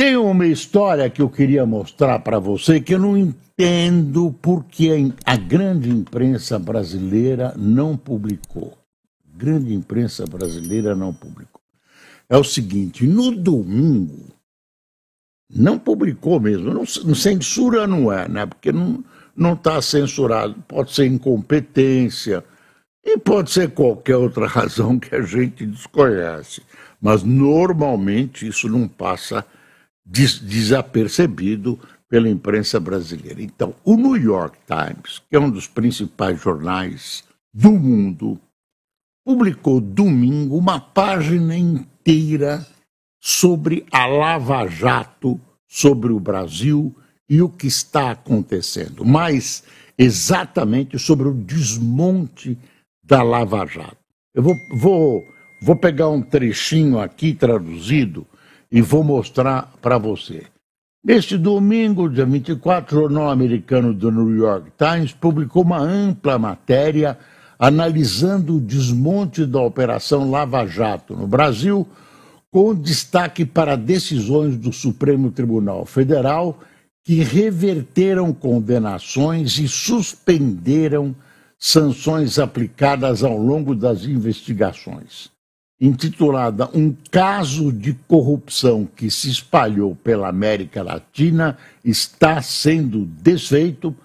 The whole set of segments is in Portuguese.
Tem uma história que eu queria mostrar para você que eu não entendo porque a grande imprensa brasileira não publicou. A grande imprensa brasileira não publicou. É o seguinte: no domingo, não publicou mesmo. Não, censura não é, né? Porque não está censurado. Pode ser incompetência e pode ser qualquer outra razão que a gente desconhece. Mas normalmente isso não passa des desapercebido pela imprensa brasileira. Então, o New York Times, que é um dos principais jornais do mundo, publicou domingo uma página inteira sobre a Lava Jato, sobre o Brasil e o que está acontecendo, mas exatamente sobre o desmonte da Lava Jato. Eu vou, vou, vou pegar um trechinho aqui traduzido e vou mostrar para você. Neste domingo, dia 24, o jornal americano do New York Times publicou uma ampla matéria analisando o desmonte da Operação Lava Jato no Brasil, com destaque para decisões do Supremo Tribunal Federal que reverteram condenações e suspenderam sanções aplicadas ao longo das investigações intitulada Um caso de corrupção que se espalhou pela América Latina está sendo desfeito.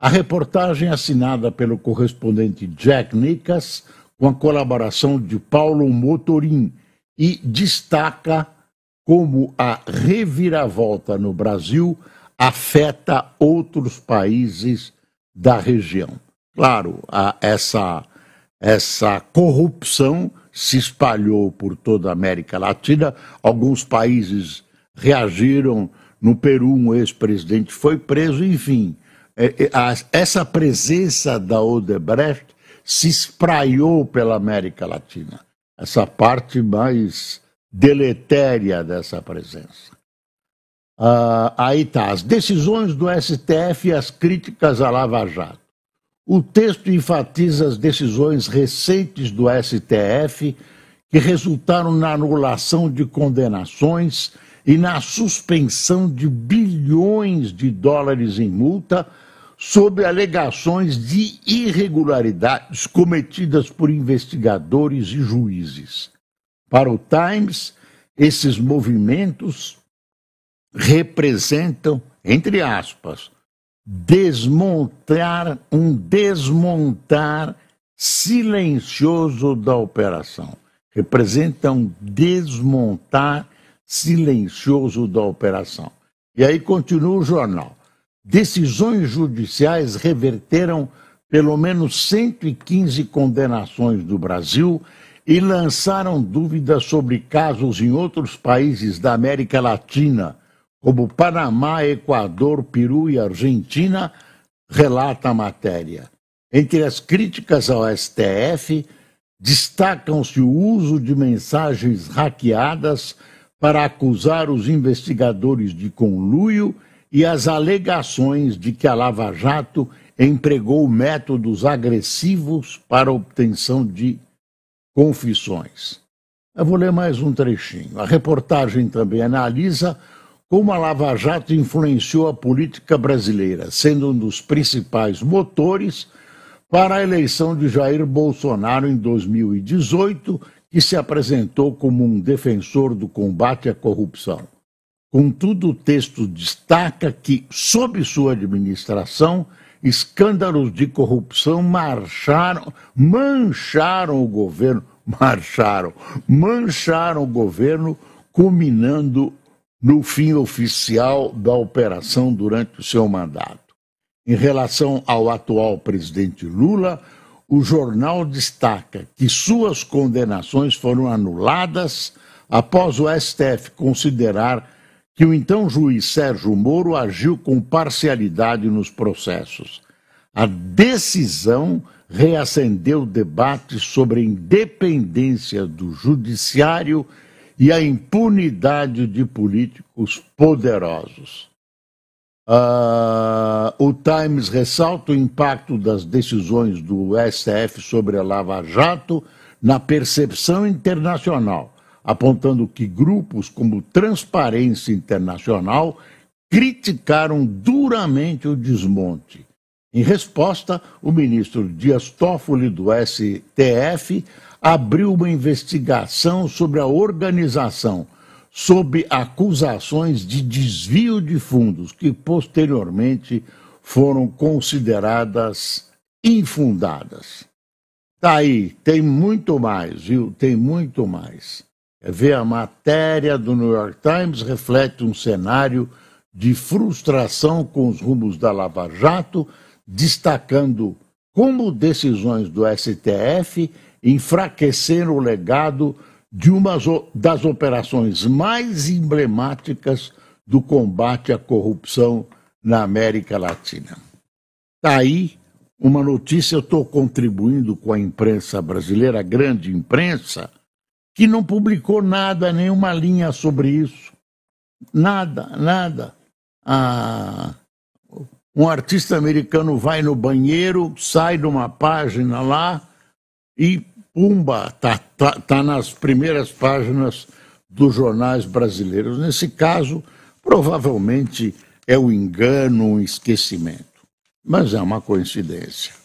A reportagem assinada pelo correspondente Jack Nicas, com a colaboração de Paulo Motorim, e destaca como a reviravolta no Brasil afeta outros países da região. Claro, essa, essa corrupção se espalhou por toda a América Latina. Alguns países reagiram. No Peru, um ex-presidente foi preso. Enfim, é, é, essa presença da Odebrecht se espraiou pela América Latina. Essa parte mais deletéria dessa presença. Ah, aí está as decisões do STF e as críticas à Lava Jato. O texto enfatiza as decisões recentes do STF que resultaram na anulação de condenações e na suspensão de bilhões de dólares em multa sobre alegações de irregularidades cometidas por investigadores e juízes. Para o Times, esses movimentos representam, entre aspas, desmontar, um desmontar silencioso da operação. Representa um desmontar silencioso da operação. E aí continua o jornal. Decisões judiciais reverteram pelo menos 115 condenações do Brasil e lançaram dúvidas sobre casos em outros países da América Latina como Panamá, Equador, Peru e Argentina, relata a matéria. Entre as críticas ao STF, destacam-se o uso de mensagens hackeadas para acusar os investigadores de conluio e as alegações de que a Lava Jato empregou métodos agressivos para obtenção de confissões. Eu vou ler mais um trechinho. A reportagem também analisa como a Lava Jato influenciou a política brasileira, sendo um dos principais motores para a eleição de Jair Bolsonaro em 2018, que se apresentou como um defensor do combate à corrupção. Contudo, o texto destaca que, sob sua administração, escândalos de corrupção marcharam, mancharam o governo, marcharam, mancharam o governo, culminando no fim oficial da operação durante o seu mandato. Em relação ao atual presidente Lula, o jornal destaca que suas condenações foram anuladas após o STF considerar que o então juiz Sérgio Moro agiu com parcialidade nos processos. A decisão reacendeu debates sobre a independência do judiciário e a impunidade de políticos poderosos. Uh, o Times ressalta o impacto das decisões do STF sobre a Lava Jato na percepção internacional, apontando que grupos como Transparência Internacional criticaram duramente o desmonte. Em resposta, o ministro Dias Toffoli do STF abriu uma investigação sobre a organização, sob acusações de desvio de fundos, que posteriormente foram consideradas infundadas. Tá aí, tem muito mais, viu? Tem muito mais. É ver a matéria do New York Times reflete um cenário de frustração com os rumos da Lava Jato, destacando como decisões do STF enfraquecer o legado de uma das operações mais emblemáticas do combate à corrupção na América Latina. Está aí uma notícia, eu estou contribuindo com a imprensa brasileira, a grande imprensa, que não publicou nada, nenhuma linha sobre isso. Nada, nada. Ah, um artista americano vai no banheiro, sai de uma página lá e Pumba está tá, tá nas primeiras páginas dos jornais brasileiros. Nesse caso, provavelmente é o um engano, um esquecimento. Mas é uma coincidência.